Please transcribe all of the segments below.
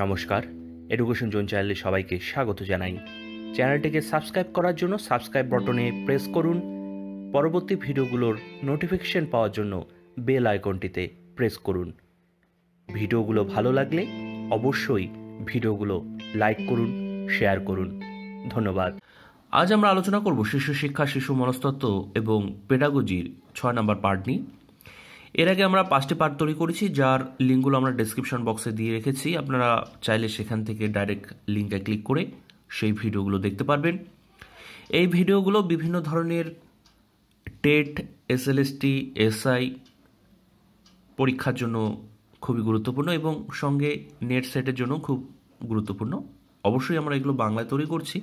নমস্কার education zone চ্যানেলে সবাইকে স্বাগত জানাই চ্যানেলটিকে সাবস্ক্রাইব করার জন্য সাবস্ক্রাইব বটনে প্রেস করুন পরবর্তী ভিডিওগুলোর নোটিফিকেশন পাওয়ার জন্য বেল আইকনটিতে প্রেস করুন ভিডিওগুলো ভালো লাগলে অবশ্যই ভিডিওগুলো লাইক করুন শেয়ার করুন ধন্যবাদ আজ আমরা আলোচনা করব শিশু শিক্ষা শিশু মনস্তত্ত্ব এবং পেডাগোজির ছয় নম্বর পার্ট নিয়ে এর আগে আমরা পাঁচটি পার্ট তৈরি করেছি যার লিঙ্কগুলো আমরা ডেসক্রিপশন বক্সে দিয়ে রেখেছি আপনারা চাইলে সেখান থেকে ডাইরেক্ট লিঙ্কে ক্লিক করে সেই ভিডিওগুলো দেখতে পারবেন এই ভিডিওগুলো বিভিন্ন ধরনের টেট এসএলএসটি এসআই পরীক্ষার জন্য খুবই গুরুত্বপূর্ণ এবং সঙ্গে নেট সেটের জন্য খুব গুরুত্বপূর্ণ অবশ্যই আমরা এগুলো বাংলায় তৈরি করছি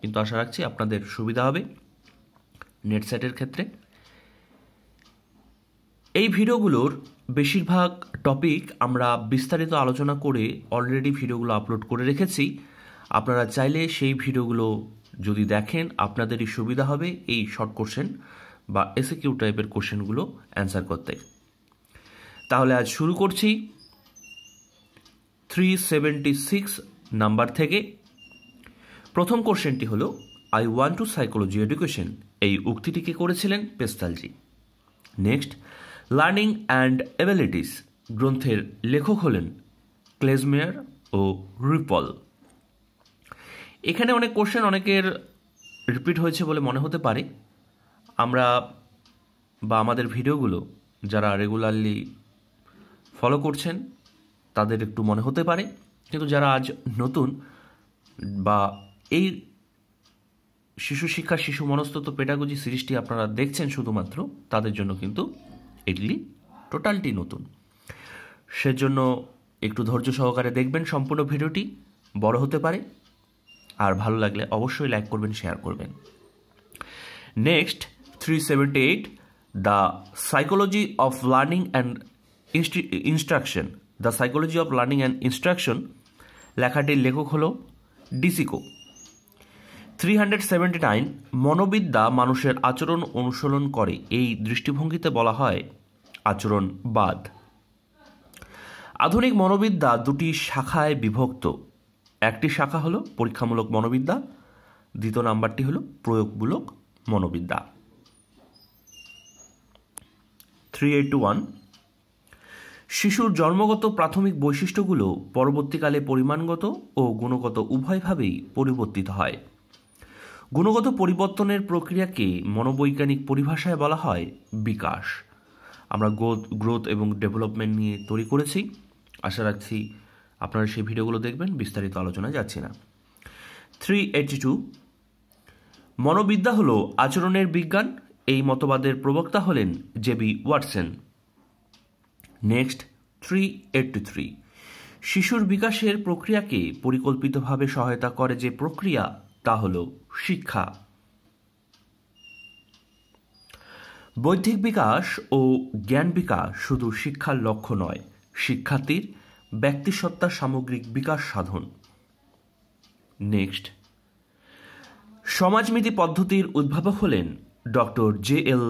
কিন্তু আশা রাখছি আপনাদের সুবিধা হবে নেট সেটের ক্ষেত্রে এই ভিডিওগুলোর বেশিরভাগ টপিক আমরা বিস্তারিত আলোচনা করে অলরেডি ভিডিওগুলো আপলোড করে রেখেছি আপনারা চাইলে সেই ভিডিওগুলো যদি দেখেন আপনাদেরই সুবিধা হবে এই শর্ট কোশ্চেন বা এসএকিউ টাইপের কোশ্চেনগুলো অ্যান্সার করতে তাহলে আজ শুরু করছি থ্রি সেভেন্টি সিক্স নাম্বার থেকে প্রথম কোশ্চেনটি হলো I want to psychology education এই উক্তিটিকে করেছিলেন Pestalozzi next learning and abilities গ্রন্থের লেখক হলেন ক্লেজমেয়ার ও রিপল এখানে অনেক কোশ্চেন অনেকের রিপিট হয়েছে বলে মনে হতে পারে আমরা বা আমাদের ভিডিওগুলো যারা রেগুলারলি ফলো করছেন তাদের একটু মনে হতে পারে কিন্তু যারা আজ নতুন বা এই শিশু শিক্ষা শিশু মনস্তত্ব পেডাগজি সিরিজটি আপনারা দেখছেন শুধুমাত্র তাদের জন্য কিন্তু এগুলি টোটালটি নতুন সেজন্য একটু ধৈর্য সহকারে দেখবেন সম্পূর্ণ ভিডিওটি বড় হতে পারে আর ভালো লাগলে অবশ্যই লাইক করবেন শেয়ার করবেন next three seventy eight the psychology of learning and instruction the psychology of learning and instruction লেখাটির লেখক হল DeCecco three hundred seventy nine মনোবিদ্যা মানুষের আচরণ অনুসরণ করে এই দৃষ্টিভঙ্গিতে বলা হয় আচরণবাদ আধুনিক মনোবিদ্যা দুটি শাখায় বিভক্ত একটি শাখা হলো পরীক্ষামূলক মনোবিদ্যা দ্বিতীয় নাম্বারটি হলো প্রয়োগমূলক মনোবিদ্যা থ্রি এইট ওয়ান শিশুর জন্মগত প্রাথমিক বৈশিষ্ট্যগুলো পরবর্তীকালে পরিমাণগত ও গুণগত উভয়ভাবেই পরিবর্তিত হয় গুণগত পরিবর্তনের প্রক্রিয়াকে মনোবৈজ্ঞানিক পরিভাষায় বলা হয় বিকাশ আমরা গ্রোথ গ্রোথ এবং ডেভেলপমেন্ট নিয়ে তৈরি করেছি আশা রাখছি আপনারা সেই ভিডিওগুলো দেখবেন বিস্তারিত আলোচনায় যাচ্ছি না থ্রি এইটি টু মনোবিদ্যা হল আচরণের বিজ্ঞান এই মতবাদের প্রবক্তা হলেন JB Watson next three eighty three শিশুর বিকাশের প্রক্রিয়াকে পরিকল্পিতভাবে সহায়তা করে যে প্রক্রিয়া তা হল শিক্ষা বৌদ্ধিক বিকাশ ও জ্ঞান বিকাশ শুধু শিক্ষার লক্ষ্য নয় শিক্ষার্থীর ব্যক্তিসত্তার সামগ্রিক বিকাশ সাধন নেক্সট সমাজমিতি পদ্ধতির উদ্ভাবক হলেন doctor J L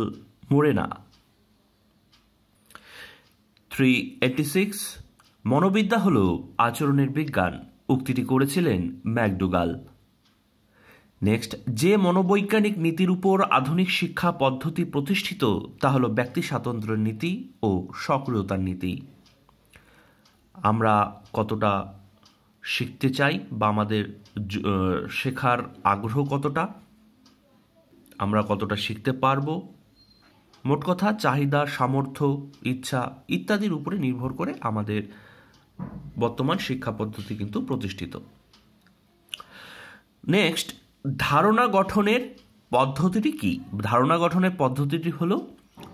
Moreno three eighty six মনোবিদ্যা হল আচরণের বিজ্ঞান উক্তিটি করেছিলেন ম্যাকডুগাল নেক্সট যে মনোবৈজ্ঞানিক নীতির উপর আধুনিক শিক্ষা পদ্ধতি প্রতিষ্ঠিত তা হল ব্যক্তি স্বাতন্ত্র্যের নীতি ও সক্রিয়তার নীতি আমরা কতটা শিখতে চাই বা আমাদের শেখার আগ্রহ কতটা আমরা কতটা শিখতে পারবো মোট কথা চাহিদা সামর্থ্য ইচ্ছা ইত্যাদির উপরে নির্ভর করে আমাদের বর্তমান শিক্ষা পদ্ধতি কিন্তু প্রতিষ্ঠিত নেক্সট ধারণা গঠনের পদ্ধতিটি কি ধারণা গঠনের পদ্ধতিটি হলো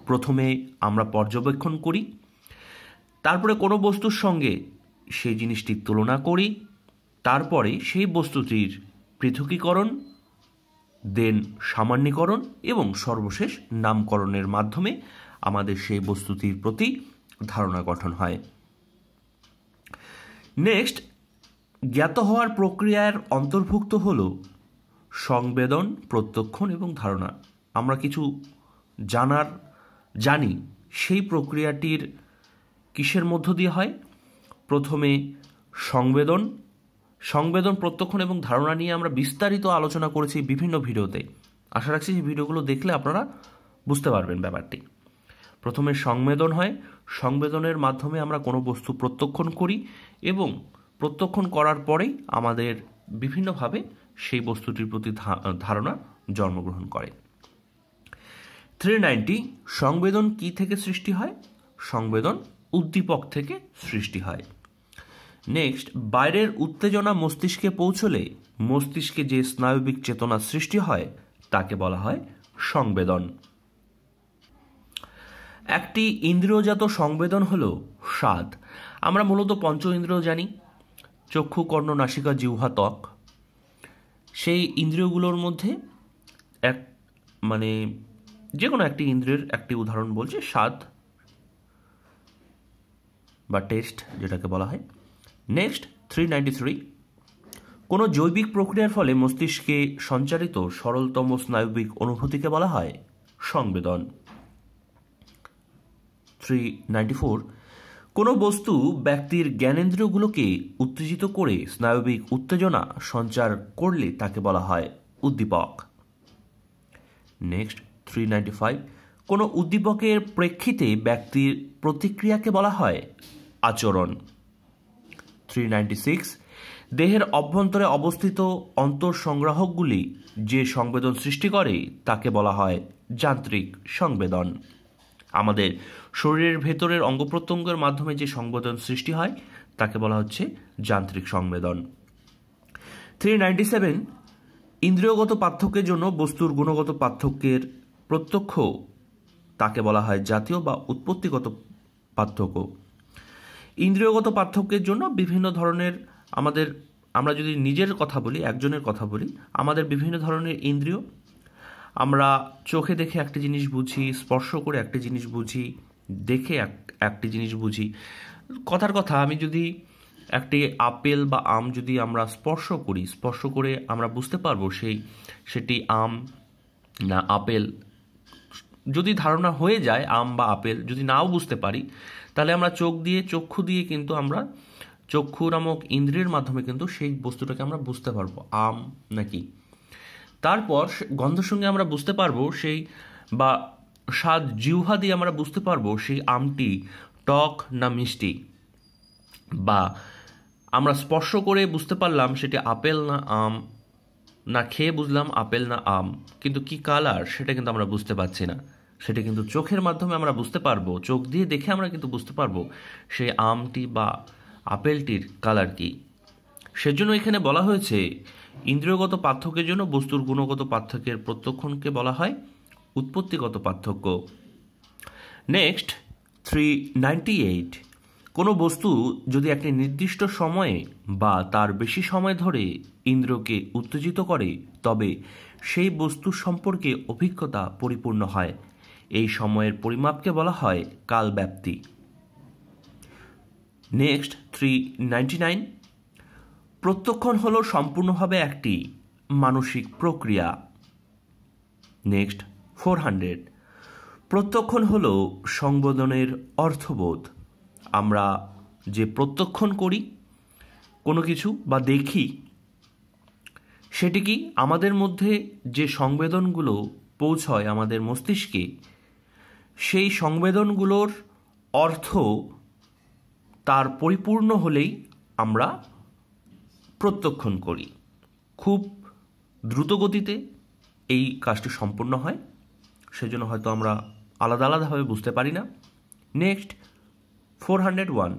প্রথমে আমরা পর্যবেক্ষণ করি তারপরে কোনো বস্তুর সঙ্গে সেই জিনিসটির তুলনা করি তারপরে সেই বস্তুটির পৃথকীকরণ দেন সামান্যীকরণ এবং সর্বশেষ নামকরণের মাধ্যমে আমাদের সেই বস্তুটির প্রতি ধারণা গঠন হয় নেক্সট জ্ঞাত হওয়ার প্রক্রিয়ার অন্তর্ভুক্ত হলো সংবেদন প্রত্যক্ষণ এবং ধারণা আমরা কিছু জানার জানি সেই প্রক্রিয়াটির কিসের মধ্য দিয়ে হয় প্রথমে সংবেদন সংবেদন প্রত্যক্ষণ এবং ধারণা নিয়ে আমরা বিস্তারিত আলোচনা করেছি বিভিন্ন ভিডিওতে আশা রাখছি সেই ভিডিওগুলো দেখলে আপনারা বুঝতে পারবেন ব্যাপারটি প্রথমে সংবেদন হয় সংবেদনের মাধ্যমে আমরা কোনো বস্তু প্রত্যক্ষণ করি এবং প্রত্যক্ষণ করার পরেই আমাদের বিভিন্নভাবে সেই বস্তুটির প্রতি ধারণা জন্মগ্রহণ করে থ্রি নাইনটি সংবেদন কি থেকে সৃষ্টি হয় সংবেদন উদ্দীপক থেকে সৃষ্টি হয় নেক্সট বাইরের উত্তেজনা মস্তিষ্কে পৌঁছলে মস্তিষ্কে যে স্নায়বিক চেতনা সৃষ্টি হয় তাকে বলা হয় সংবেদন একটি ইন্দ্রিয়জাত সংবেদন হল স্বাদ আমরা মূলত পঞ্চ ইন্দ্রিয় জানি চক্ষু কর্ণ নাসিকা জিহ্বা ত্বক সেই ইন্দ্রিয়গুলোর মধ্যে এক মানে যে কোনো একটি ইন্দ্রিয়ের একটি উদাহরণ বলছে স্বাদ বা টেস্ট যেটাকে বলা হয় নেক্সট থ্রি নাইনটি থ্রি কোনো জৈবিক প্রক্রিয়ার ফলে মস্তিষ্কে সঞ্চারিত সরলতম স্নায়বিক অনুভূতিকে বলা হয় সংবেদন থ্রি নাইনটি ফোর কোনো বস্তু ব্যক্তির জ্ঞানেন্দ্রিয়গুলোকে উত্তেজিত করে স্নায়বিক উত্তেজনা সঞ্চার করলে তাকে বলা হয় উদ্দীপক নেক্সট থ্রি নাইনটি ফাইভ কোনো উদ্দীপকের প্রেক্ষিতে ব্যক্তির প্রতিক্রিয়াকে বলা হয় আচরণ থ্রি নাইনটি সিক্স দেহের অভ্যন্তরে অবস্থিত অন্তঃসংগ্রাহকগুলি যে সংবেদন সৃষ্টি করে তাকে বলা হয় যান্ত্রিক সংবেদন আমাদের শরীরের ভেতরের অঙ্গ প্রত্যঙ্গের মাধ্যমে যে সংবেদন সৃষ্টি হয় তাকে বলা হচ্ছে যান্ত্রিক সংবেদন থ্রি নাইনটি সেভেন ইন্দ্রিয়গত পার্থক্যের জন্য বস্তুর গুণগত পার্থক্যের প্রত্যক্ষ তাকে বলা হয় জাতীয় বা উৎপত্তিগত পার্থক্য ইন্দ্রিয়গত পার্থক্যের জন্য বিভিন্ন ধরনের আমাদের আমরা যদি নিজের কথা বলি একজনের কথা বলি আমাদের বিভিন্ন ধরনের ইন্দ্রিয় আমরা চোখে দেখে একটা জিনিস বুঝি স্পর্শ করে একটা জিনিস বুঝি দেখে এক একটি জিনিস বুঝি কথার কথা আমি যদি একটি আপেল বা আম যদি আমরা স্পর্শ করি স্পর্শ করে আমরা বুঝতে পারবো সেই সেটি আম না আপেল যদি ধারণা হয়ে যায় আম বা আপেল যদি নাও বুঝতে পারি তাহলে আমরা চোখ দিয়ে চক্ষু দিয়ে কিন্তু আমরা চক্ষু নামক ইন্দ্রিয়ের মাধ্যমে কিন্তু সেই বস্তুটাকে আমরা বুঝতে পারবো আম নাকি তারপর গন্ধের সঙ্গে আমরা বুঝতে পারবো সেই বা স্বাদ জিহ্বা দিয়ে আমরা বুঝতে পারবো সেই আমটি টক না মিষ্টি বা আমরা স্পর্শ করে বুঝতে পারলাম সেটি আপেল না আম না খেয়ে বুঝলাম আপেল না আম কিন্তু কি কালার সেটা কিন্তু আমরা বুঝতে পারছি না সেটা কিন্তু চোখের মাধ্যমে আমরা বুঝতে পারবো চোখ দিয়ে দেখে আমরা কিন্তু বুঝতে পারবো সেই আমটি বা আপেলটির কালার কী সেজন্য এখানে বলা হয়েছে ইন্দ্রিয়গত পার্থক্যের জন্য বস্তুর গুণগত পার্থক্যের প্রত্যক্ষণকে বলা হয় উৎপত্তিগত পার্থক্য নেক্সট থ্রি নাইনটি এইট কোনো বস্তু যদি একটি নির্দিষ্ট সময়ে বা তার বেশি সময় ধরে ইন্দ্রকে উত্তেজিত করে তবে সেই বস্তু সম্পর্কে অভিজ্ঞতা পরিপূর্ণ হয় এই সময়ের পরিমাপকে বলা হয় কালব্যাপ্তি নেক্সট থ্রি নাইনটি নাইন প্রত্যক্ষণ হল সম্পূর্ণভাবে একটি মানসিক প্রক্রিয়া নেক্সট ফোর হান্ড্রেড প্রত্যক্ষণ হল সংবোধনের অর্থবোধ আমরা যে প্রত্যক্ষণ করি কোনো কিছু বা দেখি সেটি কি আমাদের মধ্যে যে সংবেদনগুলো পৌঁছয় আমাদের মস্তিষ্কে সেই সংবেদনগুলোর অর্থ তার পরিপূর্ণ হলেই আমরা প্রত্যক্ষণ করি খুব দ্রুত গতিতে এই কাজটি সম্পূর্ণ হয় সেজন্য হয়তো আমরা আলাদা আলাদাভাবে বুঝতে পারি না নেক্সট ফোর হান্ড্রেড ওয়ান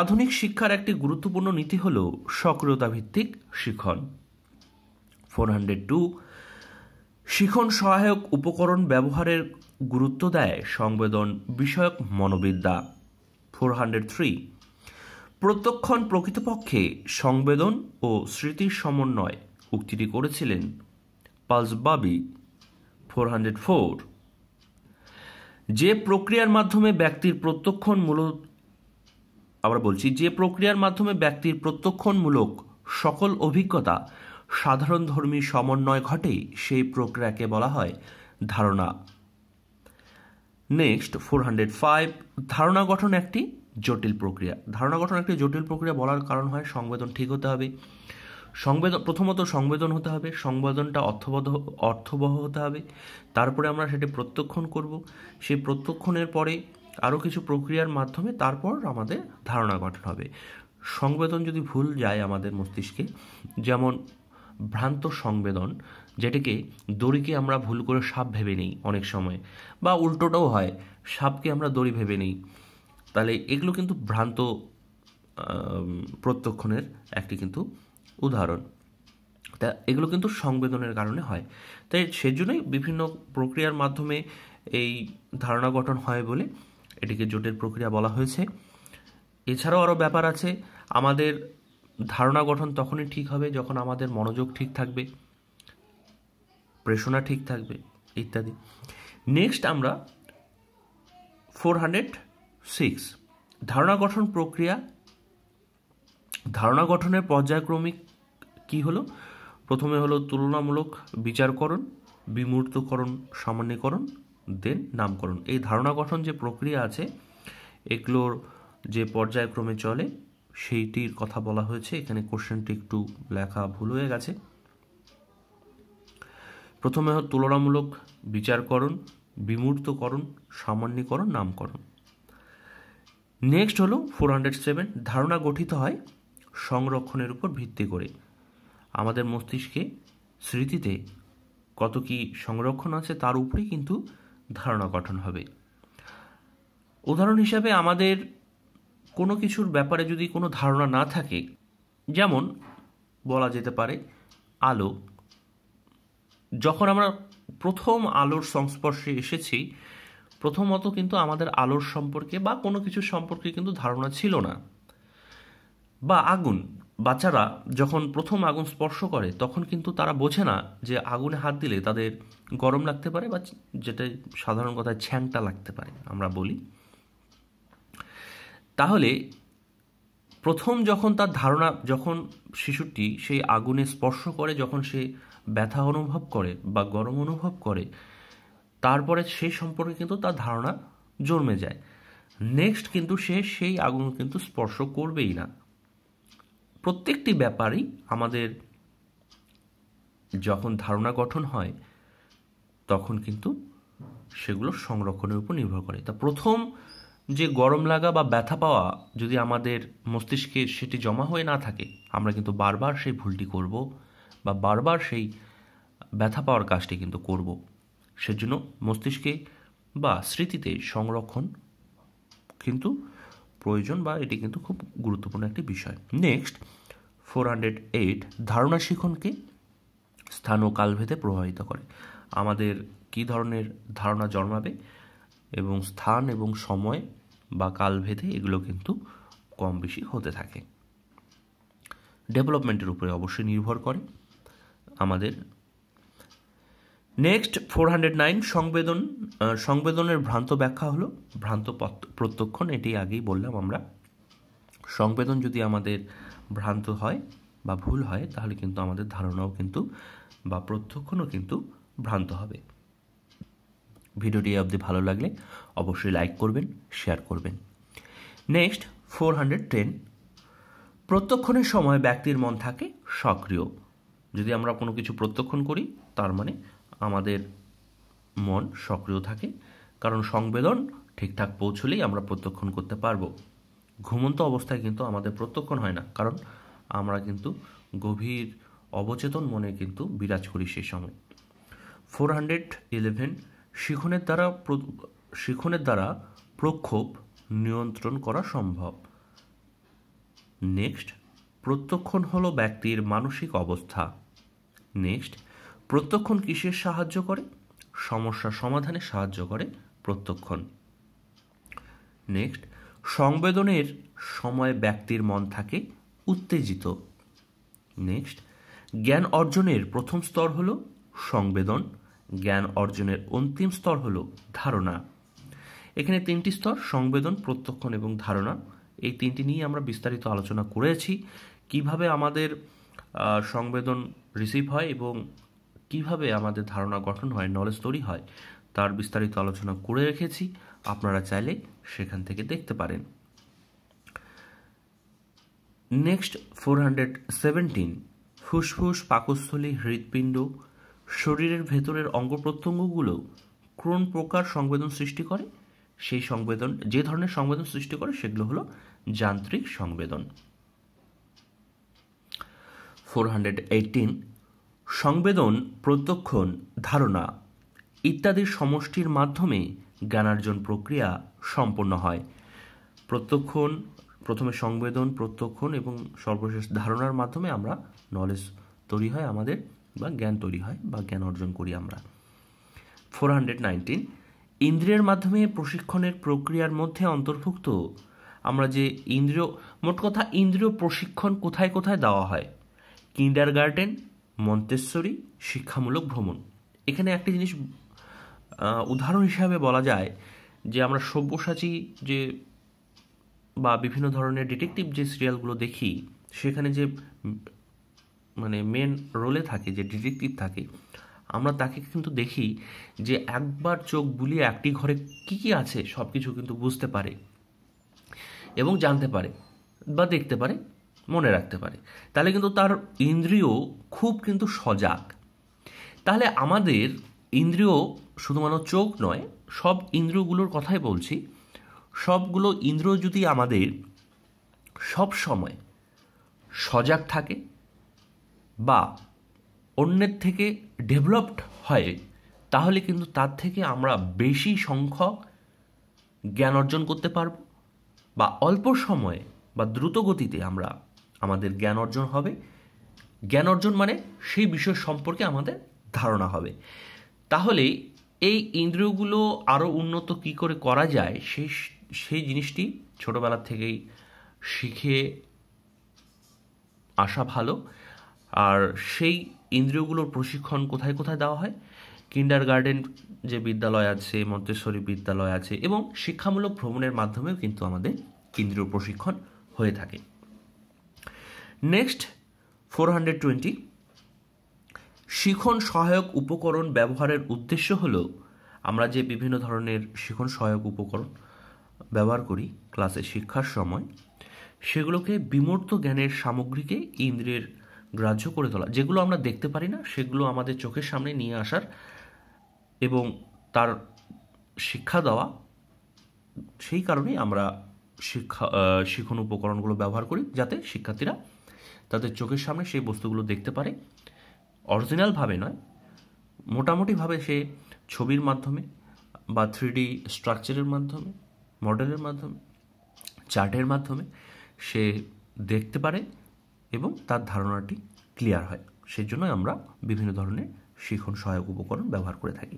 আধুনিক শিক্ষার একটি গুরুত্বপূর্ণ নীতি হল সক্রিয়তা ভিত্তিক শিখন ফোর হান্ড্রেড টু শিখন সহায়ক উপকরণ ব্যবহারের গুরুত্ব দেয় সংবেদন বিষয়ক মনোবিদ্যা ফোর হান্ড্রেড থ্রি প্রত্যক্ষণ প্রকৃতপক্ষে সংবেদন ও স্মৃতির সমন্বয় উক্তিটি করেছিলেন পালস বাবি ফোর হান্ড্রেড ফোর যে প্রক্রিয়ার মাধ্যমে ব্যক্তির প্রত্যক্ষণ আবার বলছি যে প্রক্রিয়ার মাধ্যমে ব্যক্তির প্রত্যক্ষণমূলক সকল অভিজ্ঞতা সাধারণ ধর্মী সমন্বয় ঘটে সেই প্রক্রিয়াকে বলা হয় ধারণা নেক্সট ফোর হান্ড্রেড ফাইভ ধারণা গঠন একটি জটিল প্রক্রিয়া ধারণা গঠন একটি জটিল প্রক্রিয়া বলার কারণ হয় সংবেদন ঠিক হতে হবে সংবেদন প্রথমত সংবেদন হতে হবে সংবেদনটা অর্থবদ্ধ অর্থবহ হতে হবে তারপরে আমরা সেটি প্রত্যক্ষণ করব সেই প্রত্যক্ষণের পরে আরও কিছু প্রক্রিয়ার মাধ্যমে তারপর আমাদের ধারণা গঠন হবে সংবেদন যদি ভুল যায় আমাদের মস্তিষ্কে যেমন ভ্রান্ত সংবেদন যেটিকে দড়িকে আমরা ভুল করে সাপ ভেবে নিই অনেক সময় বা উল্টোটাও হয় সাপকে আমরা দড়ি ভেবে নিই তাহলে এগুলো কিন্তু ভ্রান্ত প্রত্যক্ষণের একটি কিন্তু উদাহরণ তা এগুলো কিন্তু সংবেদনের কারণে হয় তাই সেজন্যই বিভিন্ন প্রক্রিয়ার মাধ্যমে এই ধারণা গঠন হয় বলে এটিকে জোটের প্রক্রিয়া বলা হয়েছে এছাড়াও আরও ব্যাপার আছে আমাদের ধারণা গঠন তখনই ঠিক হবে যখন আমাদের মনোযোগ ঠিক থাকবে প্রেষণা ঠিক থাকবে ইত্যাদি নেক্সট আমরা ফোর হান্ড্রেড সিক্স ধারণা গঠন প্রক্রিয়া ধারণা গঠনের পর্যায়ক্রমিক কি হলো প্রথমে হলো তুলনামূলক বিচারকরণ বিমূর্তকরণ সামান্যকরণ দেন নামকরণ এই ধারণা গঠন যে প্রক্রিয়া আছে এগুলোর যে পর্যায়ক্রমে চলে সেইটির কথা বলা হয়েছে এখানে কোশ্চেনটি একটু লেখা ভুল হয়ে গেছে প্রথমে তুলনামূলক বিচারকরণ বিমূর্তকরণ সামান্যকরণ নামকরণ নেক্সট হলো ফোর হান্ড্রেড সেভেন ধারণা গঠিত হয় সংরক্ষণের উপর ভিত্তি করে আমাদের মস্তিষ্কে স্মৃতিতে কত কি সংরক্ষণ আছে তার উপরেই কিন্তু ধারণা গঠন হবে উদাহরণ হিসাবে আমাদের কোনো কিছুর ব্যাপারে যদি কোনো ধারণা না থাকে যেমন বলা যেতে পারে আলো যখন আমরা প্রথম আলোর সংস্পর্শে এসেছি প্রথমত কিন্তু আমাদের আলোর সম্পর্কে বা কোনো কিছু সম্পর্কে কিন্তু ধারণা ছিল না বা আগুন বাচ্চারা যখন প্রথম আগুন স্পর্শ করে তখন কিন্তু তারা বোঝে না যে আগুনে হাত দিলে তাদের গরম লাগতে পারে বা যেটা সাধারণ কথায় ছ্যাংটা লাগতে পারে আমরা বলি তাহলে প্রথম যখন তার ধারণা যখন শিশুটি সেই আগুনে স্পর্শ করে যখন সে ব্যথা অনুভব করে বা গরম অনুভব করে তারপরে সে সম্পর্কে কিন্তু তার ধারণা জন্মে যায় নেক্সট কিন্তু সে সেই আগুন কিন্তু স্পর্শ করবেই না প্রত্যেকটি ব্যাপারই আমাদের যখন ধারণা গঠন হয় তখন কিন্তু সেগুলো সংরক্ষণের উপর নির্ভর করে তা প্রথম যে গরম লাগা বা ব্যথা পাওয়া যদি আমাদের মস্তিষ্কে সেটি জমা হয়ে না থাকে আমরা কিন্তু বারবার সেই ভুলটি করব বা বারবার সেই ব্যথা পাওয়ার কাজটি কিন্তু করব সেজন্য মস্তিষ্কে বা স্মৃতিতে সংরক্ষণ কিন্তু প্রয়োজন বা এটি কিন্তু খুব গুরুত্বপূর্ণ একটি বিষয় নেক্সট ফোর হান্ড্রেড এইট ধারণা শিখনকে স্থান ও কালভেদে প্রভাবিত করে আমাদের কি ধরনের ধারণা জন্মাবে এবং স্থান এবং সময় বা কালভেদে এগুলো কিন্তু কম বেশি হতে থাকে ডেভেলপমেন্টের উপরে অবশ্যই নির্ভর করে আমাদের নেক্সট ফোর হান্ড্রেড নাইন সংবেদন সংবেদনের ভ্রান্ত ব্যাখ্যা হলো ভ্রান্ত প্রত্যক্ষণ এটি আগেই বললাম আমরা সংবেদন যদি আমাদের ভ্রান্ত হয় বা ভুল হয় তাহলে কিন্তু আমাদের ধারণাও কিন্তু বা প্রত্যক্ষণও কিন্তু ভ্রান্ত হবে ভিডিওটি অবধি ভালো লাগলে অবশ্যই লাইক করবেন শেয়ার করবেন নেক্সট ফোর হান্ড্রেড টেন প্রত্যক্ষণের সময় ব্যক্তির মন থাকে সক্রিয় যদি আমরা কোনো কিছু প্রত্যক্ষণ করি তার মানে আমাদের মন সক্রিয় থাকে কারণ সংবেদন ঠিকঠাক পৌঁছলেই আমরা প্রত্যক্ষণ করতে পারবো ঘুমন্ত অবস্থায় কিন্তু আমাদের প্রত্যক্ষণ হয় না কারণ আমরা কিন্তু গভীর অবচেতন মনে কিন্তু বিরাজ করি সেই সময় ফোর হান্ড্রেড ইলেভেন শিখনের দ্বারা শিখনের দ্বারা প্রক্ষোভ নিয়ন্ত্রণ করা সম্ভব নেক্সট প্রত্যক্ষণ হলো ব্যক্তির মানসিক অবস্থা নেক্সট প্রত্যক্ষণ কিসের সাহায্য করে সমস্যা সমাধানে সাহায্য করে প্রত্যক্ষণ নেক্সট সংবেদনের সময় ব্যক্তির মন থাকে উত্তেজিত নেক্সট জ্ঞান অর্জনের প্রথম স্তর হলো সংবেদন জ্ঞান অর্জনের অন্তিম স্তর হলো ধারণা এখানে তিনটি স্তর সংবেদন প্রত্যক্ষণ এবং ধারণা এই তিনটি নিয়ে আমরা বিস্তারিত আলোচনা করেছি কিভাবে আমাদের সংবেদন রিসিভ হয় এবং কিভাবে আমাদের ধারণা গঠন হয় নলেজ তৈরি হয় তার বিস্তারিত আলোচনা করে রেখেছি আপনারা চাইলে সেখান থেকে দেখতে পারেন নেক্সট ফোর হান্ড্রেড সেভেন্টিন ফুসফুস পাকস্থলী হৃৎপিণ্ড শরীরের ভেতরের অঙ্গ প্রত্যঙ্গগুলো কোন প্রকার সংবেদন সৃষ্টি করে সেই সংবেদন যে ধরনের সংবেদন সৃষ্টি করে সেগুলো হলো যান্ত্রিক সংবেদন ফোর হান্ড্রেড এইটিন সংবেদন প্রত্যক্ষণ ধারণা ইত্যাদির সমষ্টির মাধ্যমে জ্ঞানার্জন প্রক্রিয়া সম্পন্ন হয় প্রত্যক্ষণ প্রথমে সংবেদন প্রত্যক্ষণ এবং সর্বশেষ ধারণার মাধ্যমে আমরা নলেজ তৈরি হয় আমাদের বা জ্ঞান তৈরি হয় বা জ্ঞান অর্জন করি আমরা ফোর হান্ড্রেড নাইনটিন ইন্দ্রিয়ের মাধ্যমে প্রশিক্ষণের প্রক্রিয়ার মধ্যে অন্তর্ভুক্ত আমরা যে ইন্দ্রিয় মোট কথা ইন্দ্রিয় প্রশিক্ষণ কোথায় কোথায় দেওয়া হয় কিন্ডার গার্ডেন মন্তেশ্বরী শিক্ষামূলক ভ্রমণ এখানে একটি জিনিস উদাহরণ হিসাবে বলা যায় যে আমরা সব্যসাচী যে বা বিভিন্ন ধরনের ডিটেকটিভ যে সিরিয়ালগুলো দেখি সেখানে যে মানে মেন রোলে থাকে যে ডিটেকটিভ থাকে আমরা তাকে কিন্তু দেখি যে একবার চোখ বুলিয়ে একটি ঘরে কি কি আছে সব কিছু কিন্তু বুঝতে পারে এবং জানতে পারে বা দেখতে পারে মনে রাখতে পারে তাহলে কিন্তু তার ইন্দ্রিয় খুব কিন্তু সজাগ তাহলে আমাদের ইন্দ্রিয় শুধুমাত্র চোখ নয় সব ইন্দ্রিয়গুলোর কথাই বলছি সবগুলো ইন্দ্র যদি আমাদের সব সময় সজাগ থাকে বা অন্যের থেকে ডেভেলপড হয় তাহলে কিন্তু তার থেকে আমরা বেশি সংখ্যক জ্ঞান অর্জন করতে পারব বা অল্প সময়ে বা দ্রুত গতিতে আমরা আমাদের জ্ঞান অর্জন হবে জ্ঞান অর্জন মানে সেই বিষয় সম্পর্কে আমাদের ধারণা হবে তাহলে এই ইন্দ্রিয়গুলো আরও উন্নত কি করে করা যায় সেই সেই জিনিসটি ছোটোবেলার থেকেই শিখে আসা ভালো আর সেই ইন্দ্রিয়গুলোর প্রশিক্ষণ কোথায় কোথায় দেওয়া হয় কিন্ডার গার্ডেন যে বিদ্যালয় আছে মন্তেশ্বরী বিদ্যালয় আছে এবং শিক্ষামূলক ভ্রমণের মাধ্যমেও কিন্তু আমাদের ইন্দ্রিয় প্রশিক্ষণ হয়ে থাকে নেক্সট ফোর হান্ড্রেড টোয়েন্টি শিখন সহায়ক উপকরণ ব্যবহারের উদ্দেশ্য হল আমরা যে বিভিন্ন ধরনের শিখন সহায়ক উপকরণ ব্যবহার করি ক্লাসে শিক্ষার সময় সেগুলোকে বিমূর্ত জ্ঞানের সামগ্রীকে ইন্দ্রের গ্রাহ্য করে তোলা যেগুলো আমরা দেখতে পারি না সেগুলো আমাদের চোখের সামনে নিয়ে আসার এবং তার শিক্ষা দেওয়া সেই কারণেই আমরা শিক্ষা শিখন উপকরণগুলো ব্যবহার করি যাতে শিক্ষার্থীরা তাদের চোখের সামনে সেই বস্তুগুলো দেখতে পারে অরিজিনালভাবে নয় মোটামুটিভাবে সে ছবির মাধ্যমে বা থ্রিডি স্ট্রাকচারের মাধ্যমে মডেলের মাধ্যমে চার্টের মাধ্যমে সে দেখতে পারে এবং তার ধারণাটি ক্লিয়ার হয় সেই জন্য আমরা বিভিন্ন ধরনের শিখন সহায়ক উপকরণ ব্যবহার করে থাকি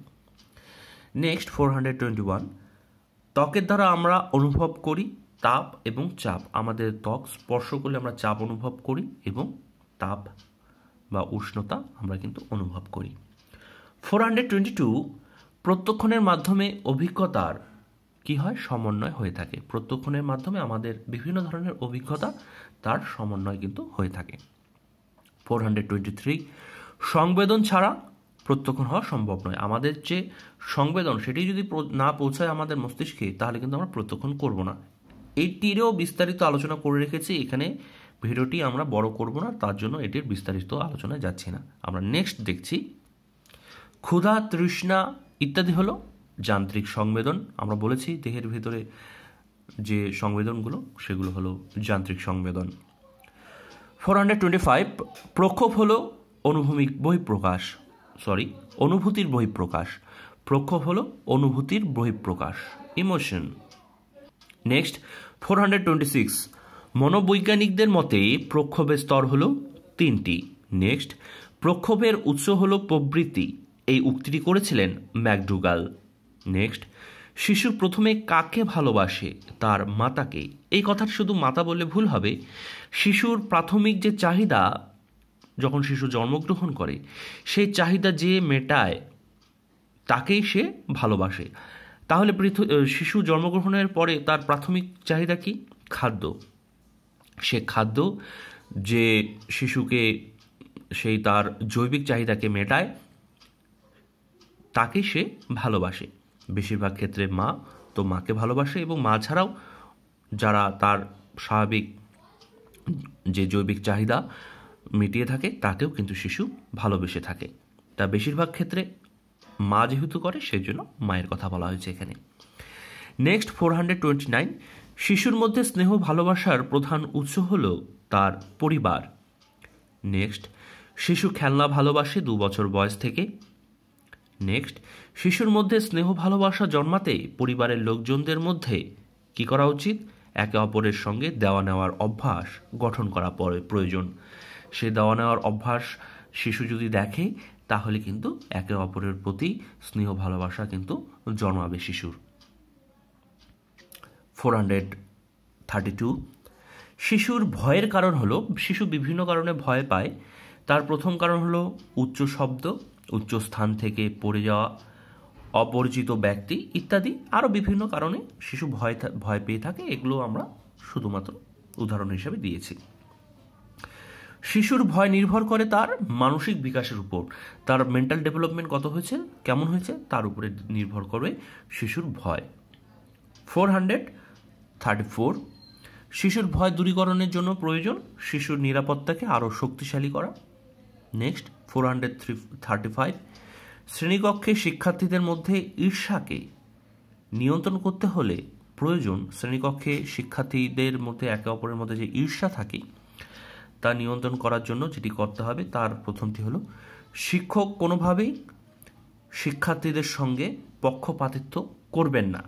next four hundred twenty one ত্বকের দ্বারা আমরা অনুভব করি তাপ এবং চাপ আমাদের ত্বক স্পর্শ করলে আমরা চাপ অনুভব করি এবং তাপ বা উষ্ণতা আমরা কিন্তু অনুভব করি ফোর হান্ড্রেড টোয়েন্টি টু প্রত্যক্ষণের মাধ্যমে অভিজ্ঞতার কি হয় সমন্বয় হয়ে থাকে প্রত্যক্ষণের মাধ্যমে আমাদের বিভিন্ন ধরনের অভিজ্ঞতা তার সমন্বয় কিন্তু হয়ে থাকে ফোর হান্ড্রেড টোয়েন্টি থ্রি সংবেদন ছাড়া প্রত্যক্ষণ হওয়া সম্ভব নয় আমাদের যে সংবেদন সেটি যদি না পৌঁছায় আমাদের মস্তিষ্কে তাহলে কিন্তু আমরা প্রত্যক্ষণ করব না এইটিরও বিস্তারিত আলোচনা করে রেখেছি এখানে ভিডিওটি আমরা বড় করব না তার জন্য এটির বিস্তারিত আলোচনা যাচ্ছি না আমরা নেক্সট দেখছি ক্ষুধা তৃষ্ণা ইত্যাদি হলো যান্ত্রিক সংবেদন আমরা বলেছি দেহের ভিতরে যে সংবেদনগুলো সেগুলো হলো যান্ত্রিক সংবেদন ফোর হান্ড্রেড টোয়েন্টি ফাইভ প্রক্ষোভ হলো অনুভূমিক বহিঃপ্রকাশ সরি অনুভূতির বহিঃপ্রকাশ প্রক্ষোভ হলো অনুভূতির বহিঃপ্রকাশ emotion next four hundred twenty six মনোবৈজ্ঞানিকদের মতে প্রক্ষোভের স্তর হল তিনটি নেক্সট প্রক্ষোভের উৎস হল প্রবৃত্তি এই উক্তিটি করেছিলেন ম্যাকডুগাল নেক্সট শিশু প্রথমে কাকে ভালোবাসে তার মাতাকে এই কথাটি শুধু মাতা বললে ভুল হবে শিশুর প্রাথমিক যে চাহিদা যখন শিশু জন্মগ্রহণ করে সেই চাহিদা যে মেটায় তাকেই সে ভালোবাসে তাহলে শিশু জন্মগ্রহণের পরে তার প্রাথমিক চাহিদা কি খাদ্য সে খাদ্য যে শিশুকে সেই তার জৈবিক চাহিদাকে মেটায় তাকে সে ভালোবাসে বেশিরভাগ ক্ষেত্রে মা তো মাকে ভালোবাসে এবং মা ছাড়াও যারা তার স্বাভাবিক যে জৈবিক চাহিদা মিটিয়ে থাকে তাকেও কিন্তু শিশু ভালোবেসে থাকে তা বেশিরভাগ ক্ষেত্রে মা যেহেতু করে সেই জন্য মায়ের কথা বলা হয়েছে এখানে next four hundred twenty nine শিশুর মধ্যে স্নেহ ভালোবাসার প্রধান উৎস হল তার পরিবার নেক্সট শিশু খেলনা ভালোবাসে দু বছর বয়স থেকে নেক্সট শিশুর মধ্যে স্নেহ ভালোবাসা জন্মাতে পরিবারের লোকজনদের মধ্যে কি করা উচিত একে অপরের সঙ্গে দেওয়া নেওয়ার অভ্যাস গঠন করা প্রয়োজন সে দেওয়া নেওয়ার অভ্যাস শিশু যদি দেখে তাহলে কিন্তু একে অপরের প্রতি স্নেহ ভালোবাসা কিন্তু জন্মাবে শিশুর ফোর হান্ড্রেড থার্টি টু শিশুর ভয়ের কারণ হলো শিশু বিভিন্ন কারণে ভয় পায় তার প্রথম কারণ হলো উচ্চ শব্দ উচ্চ স্থান থেকে পড়ে যাওয়া অপরিচিত ব্যক্তি ইত্যাদি আরও বিভিন্ন কারণে শিশু ভয় ভয় পেয়ে থাকে এগুলো আমরা শুধুমাত্র উদাহরণ হিসেবে দিয়েছি শিশুর ভয় নির্ভর করে তার মানসিক বিকাশের উপর তার মেন্টাল ডেভেলপমেন্ট কত হয়েছে কেমন হয়েছে তার উপরে নির্ভর করবে শিশুর ভয় ফোর হান্ড্রেড থার্টি ফোর শিশুর ভয় দূরীকরণের জন্য প্রয়োজন শিশুর নিরাপত্তাকে আরও শক্তিশালী করা next four hundred three thirty five শ্রেণীকক্ষে শিক্ষার্থীদের মধ্যে ঈর্ষাকে নিয়ন্ত্রণ করতে হলে প্রয়োজন শ্রেণীকক্ষে শিক্ষার্থীদের মধ্যে একে অপরের মধ্যে যে ঈর্ষা থাকে তা নিয়ন্ত্রণ করার জন্য যেটি করতে হবে তার প্রথমটি হলো শিক্ষক কোনোভাবেই শিক্ষার্থীদের সঙ্গে পক্ষপাতিত্ব করবেন না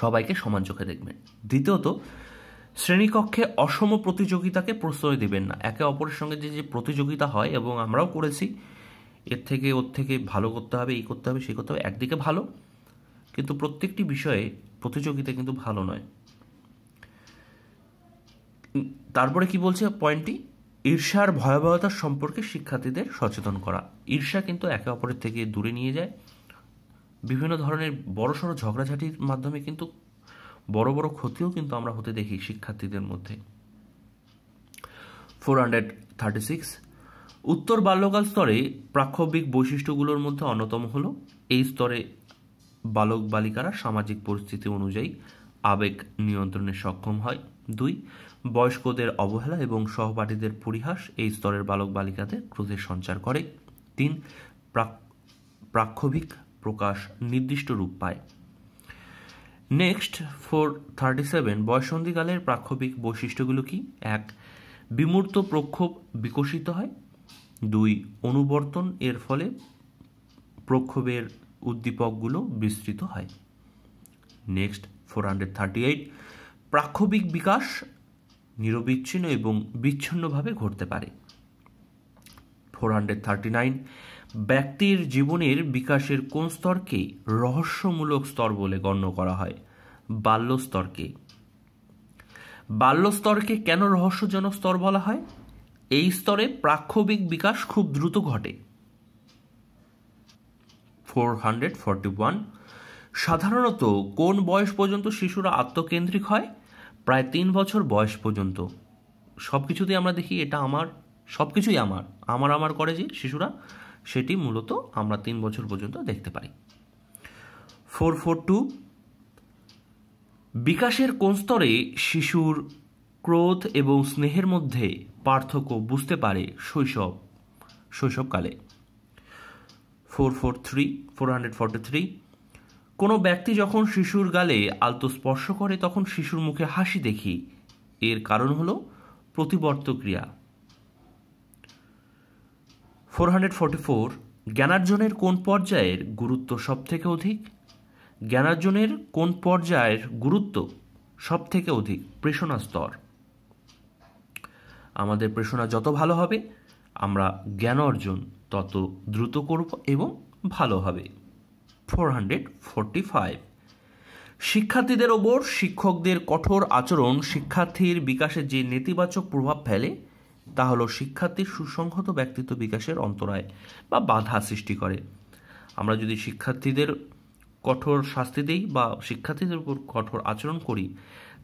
সবাইকে সমান চোখে দেখবেন দ্বিতীয়ত শ্রেণীকক্ষে অসম প্রতিযোগিতাকে প্রশ্রয় দেবেন না একে অপরের সঙ্গে যে যে প্রতিযোগিতা হয় এবং আমরাও করেছি এর থেকে ওর থেকে ভালো করতে হবে এই করতে হবে সেই করতে হবে একদিকে ভালো কিন্তু প্রত্যেকটি বিষয়ে প্রতিযোগিতা কিন্তু ভালো নয় তারপরে কি বলছে পয়েন্টটি ঈর্ষার ভয়াবহতার সম্পর্কে শিক্ষার্থীদের সচেতন করা ঈর্ষা কিন্তু একে অপরের থেকে দূরে নিয়ে যায় বিভিন্ন ধরনের বড় সড়ো ঝগড়াঝাটির মাধ্যমে কিন্তু বড় বড় ক্ষতিও কিন্তু আমরা হতে দেখি শিক্ষার্থীদের মধ্যে ফোর হান্ড্রেড থার্টি সিক্স উত্তর বাল্যকাল স্তরে প্রাক্ষবিক বৈশিষ্ট্যগুলোর মধ্যে অন্যতম হল এই স্তরে বালক বালিকারা সামাজিক পরিস্থিতি অনুযায়ী আবেগ নিয়ন্ত্রণে সক্ষম হয় দুই বয়স্কদের অবহেলা এবং সহপাঠীদের পরিহাস এই স্তরের বালক বালিকাদের ক্রোধের সঞ্চার করে তিন প্রাক্ষোভিক প্রকাশ নির্দিষ্ট রূপ পায় নেক্সট ফোর থার্টি সেভেন বয়সন্ধিকালের প্রাক্ষোভিক বৈশিষ্ট্যগুলো কি এক বিমূর্ত প্রক্ষোভ বিকশিত হয় দুই অনুবর্তন এর ফলে প্রক্ষোভের উদ্দীপকগুলো বিস্তৃত হয় next four hundred thirty eight প্রাক্ষোভিক বিকাশ নিরবিচ্ছিন্ন এবং বিচ্ছিন্নভাবে ঘটতে পারে ফোর হান্ড্রেড থার্টি নাইন ব্যক্তির জীবনের বিকাশের কোন স্তরকে রহস্যমূলক স্তর বলে গণ্য করা হয় বাল্য স্তরকে বাল্য স্তরকে কেন রহস্যজনক স্তর বলা হয় এই স্তরে প্রাক্ষবিক বিকাশ খুব দ্রুত ঘটে ফোর হান্ড্রেড ফর্টি ওয়ান সাধারণত কোন বয়স পর্যন্ত শিশুরা আত্মকেন্দ্রিক হয় প্রায় তিন বছর বয়স পর্যন্ত সব কিছুতেই আমরা দেখি এটা আমার সব কিছুই আমার আমার আমার করে যে শিশুরা সেটি মূলত আমরা তিন বছর পর্যন্ত দেখতে পারি ফোর ফোর টু বিকাশের কোন স্তরে শিশুর ক্রোধ এবং স্নেহের মধ্যে পার্থক্য বুঝতে পারে শৈশব শৈশবকালে four four three four hundred forty three কোনো ব্যক্তি যখন শিশুর গালে আলতো স্পর্শ করে তখন শিশুর মুখে হাসি দেখি এর কারণ হল প্রতিবর্ত ক্রিয়া ফোর হান্ড্রেড ফোর্টি ফোর জ্ঞানার্জনের কোন পর্যায়ের গুরুত্ব সব থেকে অধিক জ্ঞানার্জনের কোন পর্যায়ের গুরুত্ব সবথেকে অধিক প্রেষণা স্তর আমাদের প্রেষণা যত ভালো হবে আমরা জ্ঞান অর্জন তত দ্রুত করব এবং ভালো হবে ফোর হান্ড্রেড ফাইভ শিক্ষার্থীদের ওপর শিক্ষকদের কঠোর আচরণ শিক্ষার্থীর বিকাশে যে নেতিবাচক প্রভাব ফেলে তা হলো শিক্ষার্থীর সুসংহত ব্যক্তিত্ব বিকাশের অন্তরায় বা বাধা সৃষ্টি করে আমরা যদি শিক্ষার্থীদের কঠোর শাস্তি দিই বা শিক্ষার্থীদের উপর কঠোর আচরণ করি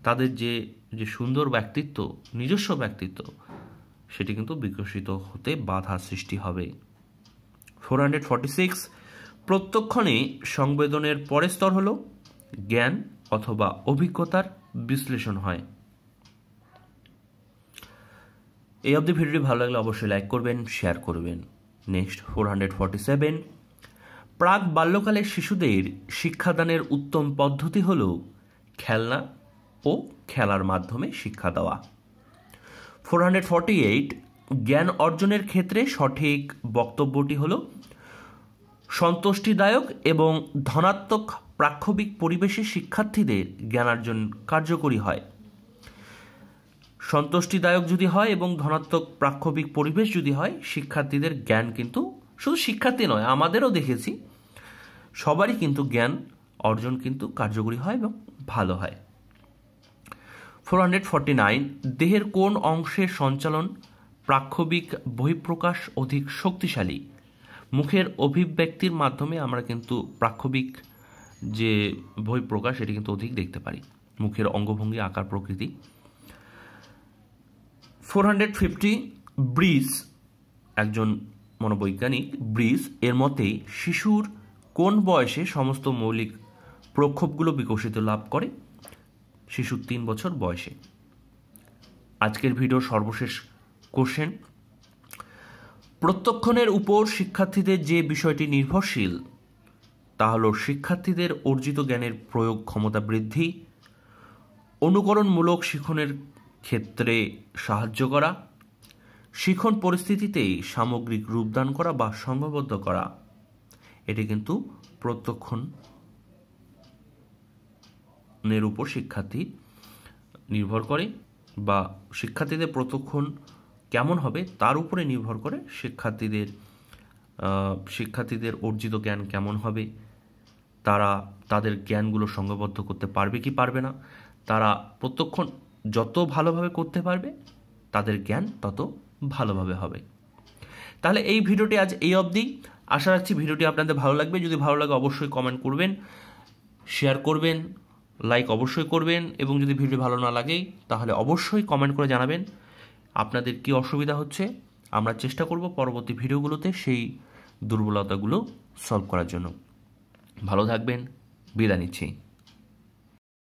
তাদের যে যে সুন্দর ব্যক্তিত্ব নিজস্ব ব্যক্তিত্ব সেটি কিন্তু বিকশিত হতে বাধা সৃষ্টি হবে ফোর হান্ড্রেড ফর্টি সিক্স প্রত্যক্ষণে সংবেদনের পরের স্তর হল জ্ঞান অথবা অভিজ্ঞতার বিশ্লেষণ হয় এই অবধি ভিডিওটি ভালো লাগলে অবশ্যই লাইক করবেন শেয়ার করবেন next four hundred forty seven প্রাক বাল্যকালের শিশুদের শিক্ষাদানের উত্তম পদ্ধতি হল খেলনা ও খেলার মাধ্যমে শিক্ষা দেওয়া ফোর হান্ড্রেড ফর্টি এইট জ্ঞান অর্জনের ক্ষেত্রে সঠিক বক্তব্যটি হলো সন্তুষ্টিদায়ক এবং ধনাত্মক প্রাক্ষবিক পরিবেশে শিক্ষার্থীদের জ্ঞানার্জন কার্যকরী হয় সন্তুষ্টিদায়ক যদি হয় এবং ধনাত্মক প্রাক্ষবিক পরিবেশ যদি হয় শিক্ষার্থীদের জ্ঞান কিন্তু শুধু শিক্ষার্থী নয় আমাদেরও দেখেছি সবারই কিন্তু জ্ঞান অর্জন কিন্তু কার্যকরী হয় এবং ভালো হয় ফোর হান্ড্রেড ফর্টি নাইন দেহের কোন অংশের সঞ্চালন প্রাক্ষবিক বহিঃপ্রকাশ অধিক শক্তিশালী মুখের অভিব্যক্তির মাধ্যমে আমরা কিন্তু প্রাক্ষবিক যে বই প্রকাশ এটি কিন্তু অধিক দেখতে পারি মুখের অঙ্গভঙ্গি আকার প্রকৃতি ফোর হান্ড্রেড ফিফটি ব্রিজ একজন মনোবৈজ্ঞানিক ব্রিজ এর মতে শিশুর কোন বয়সে সমস্ত মৌলিক প্রক্ষোভগুলো বিকশিত লাভ করে শিশুর তিন বছর বয়সে আজকের ভিডিও সর্বশেষ কোশ্চেন প্রত্যক্ষণের উপর শিক্ষার্থীদের যে বিষয়টি নির্ভরশীল তা হল শিক্ষার্থীদের অর্জিত জ্ঞানের প্রয়োগ ক্ষমতা বৃদ্ধি অনুকরণমূলক শিখনের ক্ষেত্রে সাহায্য করা শিখন পরিস্থিতিতেই সামগ্রিক রূপদান করা বা সংঘবদ্ধ করা এটি কিন্তু প্রত্যক্ষণের উপর শিক্ষার্থী নির্ভর করে বা শিক্ষার্থীদের প্রত্যক্ষণ কেমন হবে তার উপরে নির্ভর করে শিক্ষার্থীদের শিক্ষার্থীদের অর্জিত জ্ঞান কেমন হবে তারা তাদের জ্ঞানগুলো সঙ্গবদ্ধ করতে পারবে কি পারবে না তারা প্রত্যক্ষণ যত ভালোভাবে করতে পারবে তাদের জ্ঞান তত ভালোভাবে হবে তাহলে এই ভিডিওটি আজ এই অবধি আশা রাখছি ভিডিওটি আপনাদের ভালো লাগবে যদি ভালো লাগে অবশ্যই কমেন্ট করবেন শেয়ার করবেন লাইক অবশ্যই করবেন এবং যদি ভিডিও ভালো না লাগে তাহলে অবশ্যই কমেন্ট করে জানাবেন আপনাদের কি অসুবিধা হচ্ছে আমরা চেষ্টা করব পরবর্তী ভিডিওগুলোতে সেই দুর্বলতাগুলো সলভ করার জন্য ভালো থাকবেন বিদায় নিচ্ছি